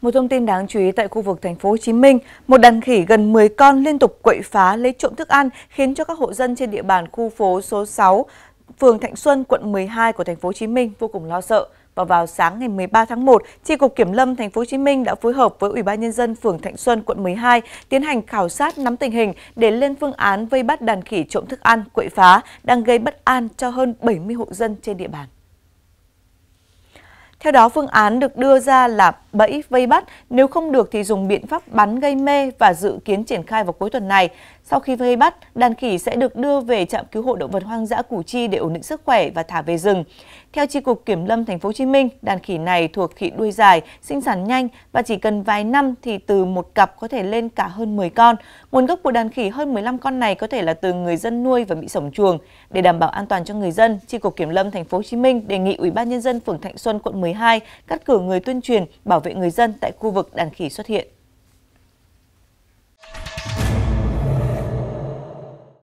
Một thông tin đáng chú ý tại khu vực thành phố Hồ Chí Minh, một đàn khỉ gần 10 con liên tục quậy phá lấy trộm thức ăn khiến cho các hộ dân trên địa bàn khu phố số 6, phường Thạnh Xuân, quận 12 của thành phố Hồ Chí Minh vô cùng lo sợ. Và vào sáng ngày 13 tháng 1, Chi cục Kiểm lâm thành phố Hồ Chí Minh đã phối hợp với Ủy ban nhân dân phường Thạnh Xuân quận 12 tiến hành khảo sát nắm tình hình để lên phương án vây bắt đàn khỉ trộm thức ăn quậy phá đang gây bất an cho hơn 70 hộ dân trên địa bàn. Theo đó, phương án được đưa ra là bẫy vây bắt, nếu không được thì dùng biện pháp bắn gây mê và dự kiến triển khai vào cuối tuần này. Sau khi vây bắt, đàn khỉ sẽ được đưa về trạm cứu hộ động vật hoang dã Củ Chi để ổn định sức khỏe và thả về rừng. Theo Chi cục Kiểm lâm Thành phố Hồ Chí Minh, đàn khỉ này thuộc khỉ đuôi dài, sinh sản nhanh và chỉ cần vài năm thì từ một cặp có thể lên cả hơn 10 con. Nguồn gốc của đàn khỉ hơn 15 con này có thể là từ người dân nuôi và bị sổng chuồng. Để đảm bảo an toàn cho người dân, Chi cục Kiểm lâm Thành phố Hồ Chí Minh đề nghị Ủy ban nhân dân phường Thạnh Xuân quận 12 cắt cử người tuyên truyền bảo bảo vệ người dân tại khu vực đàn khỉ xuất hiện